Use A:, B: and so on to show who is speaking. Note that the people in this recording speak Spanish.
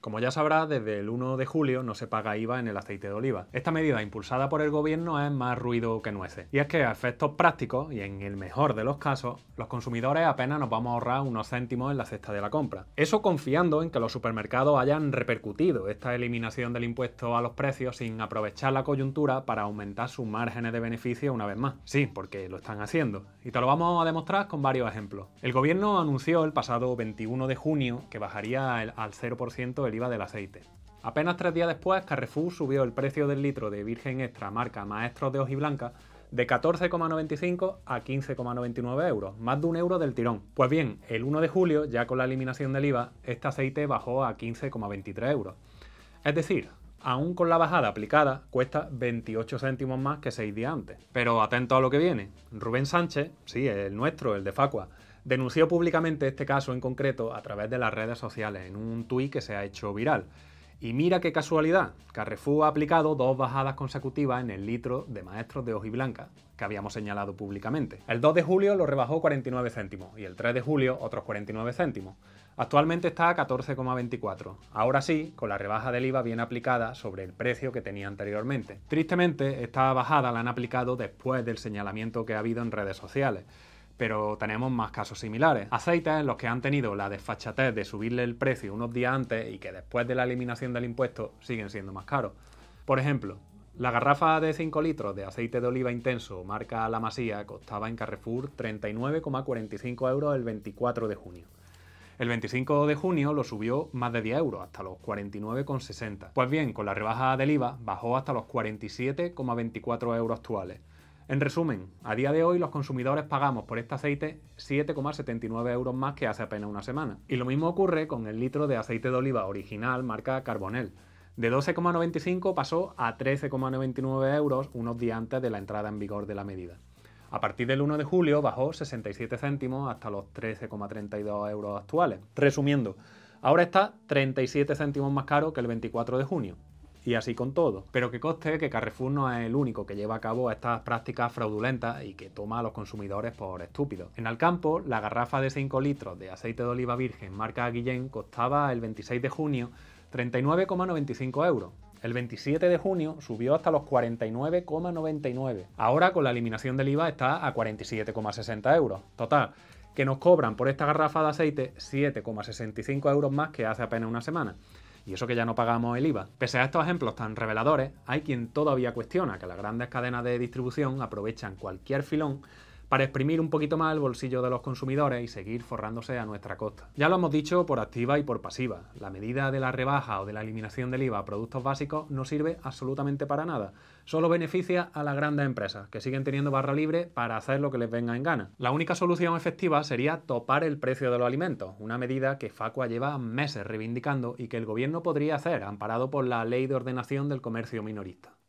A: Como ya sabrá, desde el 1 de julio no se paga IVA en el aceite de oliva. Esta medida impulsada por el gobierno es más ruido que nueces. Y es que a efectos prácticos, y en el mejor de los casos, los consumidores apenas nos vamos a ahorrar unos céntimos en la cesta de la compra. Eso confiando en que los supermercados hayan repercutido esta eliminación del impuesto a los precios sin aprovechar la coyuntura para aumentar sus márgenes de beneficio una vez más. Sí, porque lo están haciendo. Y te lo vamos a demostrar con varios ejemplos. El gobierno anunció el pasado 21 de junio que bajaría al 0% IVA del aceite. Apenas tres días después, Carrefour subió el precio del litro de virgen extra marca Maestros de Blanca de 14,95 a 15,99 euros, más de un euro del tirón. Pues bien, el 1 de julio, ya con la eliminación del IVA, este aceite bajó a 15,23 euros. Es decir, aún con la bajada aplicada, cuesta 28 céntimos más que seis días antes. Pero atento a lo que viene. Rubén Sánchez, sí, el nuestro, el de Facua, denunció públicamente este caso en concreto a través de las redes sociales en un tuit que se ha hecho viral. Y mira qué casualidad, Carrefour ha aplicado dos bajadas consecutivas en el litro de maestros de hojiblanca que habíamos señalado públicamente. El 2 de julio lo rebajó 49 céntimos y el 3 de julio otros 49 céntimos. Actualmente está a 14,24. Ahora sí, con la rebaja del IVA bien aplicada sobre el precio que tenía anteriormente. Tristemente, esta bajada la han aplicado después del señalamiento que ha habido en redes sociales pero tenemos más casos similares. Aceites en los que han tenido la desfachatez de subirle el precio unos días antes y que después de la eliminación del impuesto siguen siendo más caros. Por ejemplo, la garrafa de 5 litros de aceite de oliva intenso marca La Masía costaba en Carrefour 39,45 euros el 24 de junio. El 25 de junio lo subió más de 10 euros, hasta los 49,60. Pues bien, con la rebaja del IVA bajó hasta los 47,24 euros actuales. En resumen, a día de hoy los consumidores pagamos por este aceite 7,79 euros más que hace apenas una semana. Y lo mismo ocurre con el litro de aceite de oliva original marca Carbonel. De 12,95 pasó a 13,99 euros unos días antes de la entrada en vigor de la medida. A partir del 1 de julio bajó 67 céntimos hasta los 13,32 euros actuales. Resumiendo, ahora está 37 céntimos más caro que el 24 de junio y así con todo. Pero que coste que Carrefour no es el único que lleva a cabo estas prácticas fraudulentas y que toma a los consumidores por estúpidos. En Alcampo, la garrafa de 5 litros de aceite de oliva virgen marca Guillén costaba el 26 de junio 39,95 euros. El 27 de junio subió hasta los 49,99. Ahora con la eliminación del IVA está a 47,60 euros. Total, que nos cobran por esta garrafa de aceite 7,65 euros más que hace apenas una semana. Y eso que ya no pagamos el IVA. Pese a estos ejemplos tan reveladores, hay quien todavía cuestiona que las grandes cadenas de distribución aprovechan cualquier filón para exprimir un poquito más el bolsillo de los consumidores y seguir forrándose a nuestra costa. Ya lo hemos dicho por activa y por pasiva, la medida de la rebaja o de la eliminación del IVA a productos básicos no sirve absolutamente para nada, solo beneficia a las grandes empresas, que siguen teniendo barra libre para hacer lo que les venga en gana. La única solución efectiva sería topar el precio de los alimentos, una medida que Facua lleva meses reivindicando y que el gobierno podría hacer, amparado por la Ley de Ordenación del Comercio Minorista.